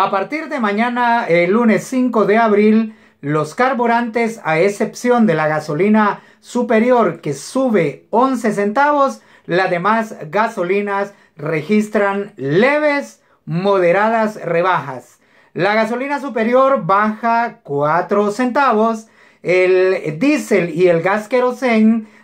A partir de mañana, el lunes 5 de abril, los carburantes, a excepción de la gasolina superior que sube 11 centavos, las demás gasolinas registran leves, moderadas rebajas. La gasolina superior baja 4 centavos, el diésel y el gas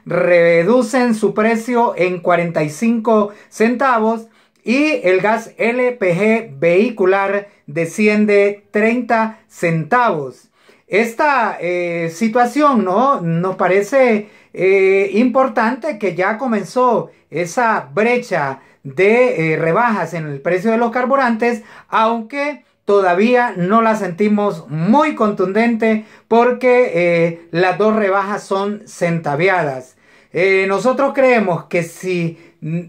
reducen su precio en 45 centavos, y el gas LPG vehicular desciende 30 centavos. Esta eh, situación ¿no? nos parece eh, importante que ya comenzó esa brecha de eh, rebajas en el precio de los carburantes, aunque todavía no la sentimos muy contundente porque las dos rebajas son centaviadas. nosotros creemos que si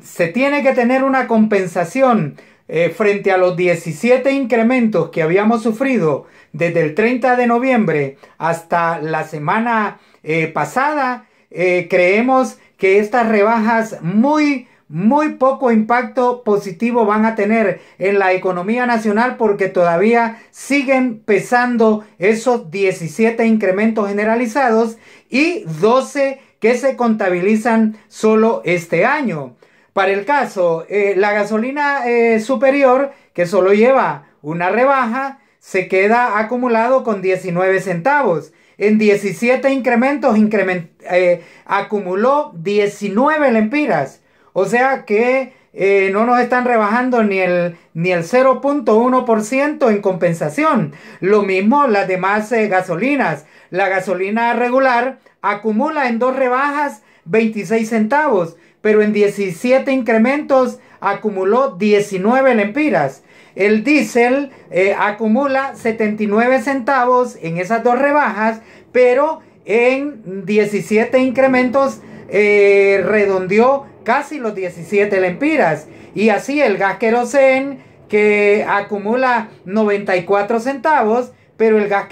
se tiene que tener una compensación eh, frente a los 17 incrementos que habíamos sufrido desde el 30 de noviembre hasta la semana eh, pasada. Eh, creemos que estas rebajas muy muy poco impacto positivo van a tener en la economía nacional porque todavía siguen pesando esos 17 incrementos generalizados y 12 que se contabilizan solo este año. Para el caso, eh, la gasolina eh, superior, que solo lleva una rebaja, se queda acumulado con 19 centavos. En 17 incrementos eh, acumuló 19 lempiras. O sea que no nos están rebajando ni el, ni el 0.1% en compensación. Lo mismo las demás gasolinas. La gasolina regular acumula en dos rebajas 26 centavos, pero en 17 incrementos acumuló 19 lempiras. El diésel eh, acumula 79 centavos en esas dos rebajas, pero en 17 incrementos eh, redondeó casi los 17 lempiras. Y así el gas que acumula 94 centavos, pero el gas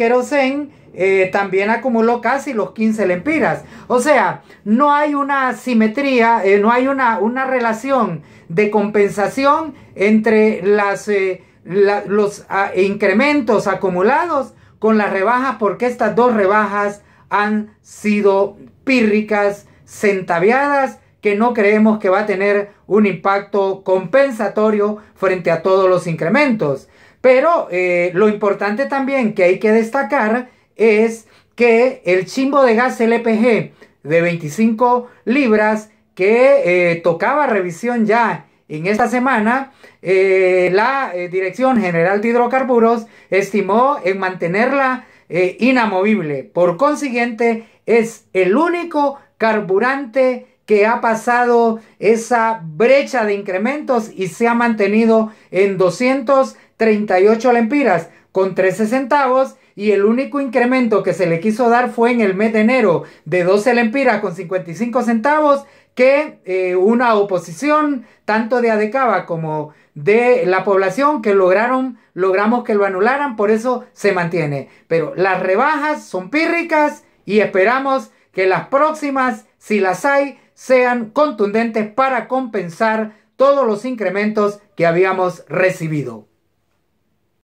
eh, también acumuló casi los 15 lempiras. O sea, no hay una simetría, eh, no hay una, una, relación de compensación entre las, eh, los ah, incrementos acumulados con las rebajas, porque estas dos rebajas han sido pírricas, centaviadas, que no creemos que va a tener un impacto compensatorio frente a todos los incrementos. Pero lo importante también que hay que destacar es que el chimbo de gas LPG de 25 libras que eh, tocaba revisión ya en esta semana, eh, la eh, Dirección General de Hidrocarburos estimó en mantenerla inamovible. Por consiguiente, es el único carburante que ha pasado esa brecha de incrementos y se ha mantenido en 238 lempiras con 13 centavos y el único incremento que se le quiso dar fue en el mes de enero de 12 lempiras con 55 centavos que eh, una oposición tanto de Adecaba como de la población que lograron logramos que lo anularan, por eso se mantiene. Pero las rebajas son pírricas y esperamos que las próximas, si las hay, sean contundentes para compensar todos los incrementos que habíamos recibido.